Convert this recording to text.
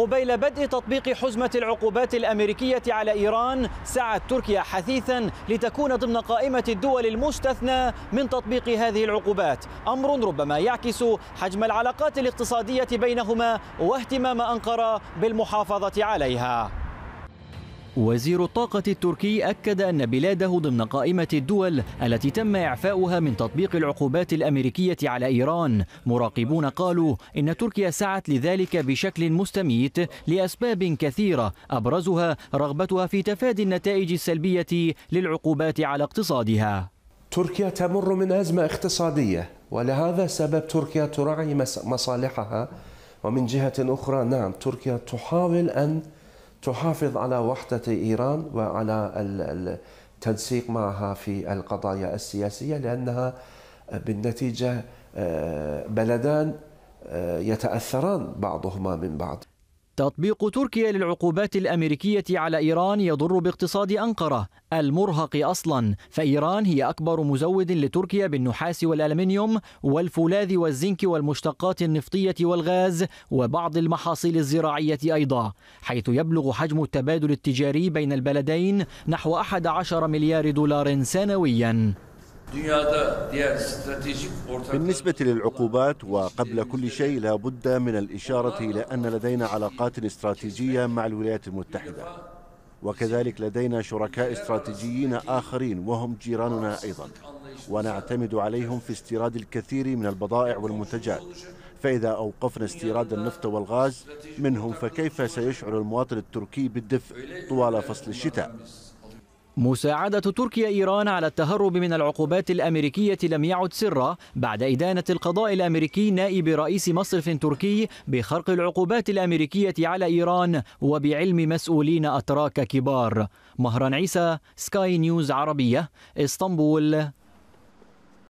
قبيل بدء تطبيق حزمة العقوبات الأمريكية على إيران سعت تركيا حثيثا لتكون ضمن قائمة الدول المستثنى من تطبيق هذه العقوبات أمر ربما يعكس حجم العلاقات الاقتصادية بينهما واهتمام أنقرة بالمحافظة عليها وزير الطاقة التركي أكد أن بلاده ضمن قائمة الدول التي تم إعفاؤها من تطبيق العقوبات الأمريكية على إيران مراقبون قالوا إن تركيا سعت لذلك بشكل مستميت لأسباب كثيرة أبرزها رغبتها في تفادي النتائج السلبية للعقوبات على اقتصادها تركيا تمر من أزمة اقتصادية ولهذا سبب تركيا تراعي مصالحها ومن جهة أخرى نعم تركيا تحاول أن تحافظ على وحدة إيران وعلى التنسيق معها في القضايا السياسية لأنها بالنتيجة آه، بلدان آه، يتأثران بعضهما من بعض تطبيق تركيا للعقوبات الأمريكية على إيران يضر باقتصاد أنقرة المرهق أصلا فإيران هي أكبر مزود لتركيا بالنحاس والألمنيوم والفولاذ والزنك والمشتقات النفطية والغاز وبعض المحاصيل الزراعية أيضا حيث يبلغ حجم التبادل التجاري بين البلدين نحو 11 مليار دولار سنويا بالنسبة للعقوبات وقبل كل شيء لا بد من الإشارة إلى أن لدينا علاقات استراتيجية مع الولايات المتحدة وكذلك لدينا شركاء استراتيجيين آخرين وهم جيراننا أيضا ونعتمد عليهم في استيراد الكثير من البضائع والمنتجات فإذا أوقفنا استيراد النفط والغاز منهم فكيف سيشعر المواطن التركي بالدفء طوال فصل الشتاء مساعدة تركيا إيران على التهرب من العقوبات الأمريكية لم يعد سرا بعد إدانة القضاء الأمريكي نائب رئيس مصرف تركي بخرق العقوبات الأمريكية على إيران وبعلم مسؤولين أتراك كبار مهران عيسى سكاي نيوز عربية اسطنبول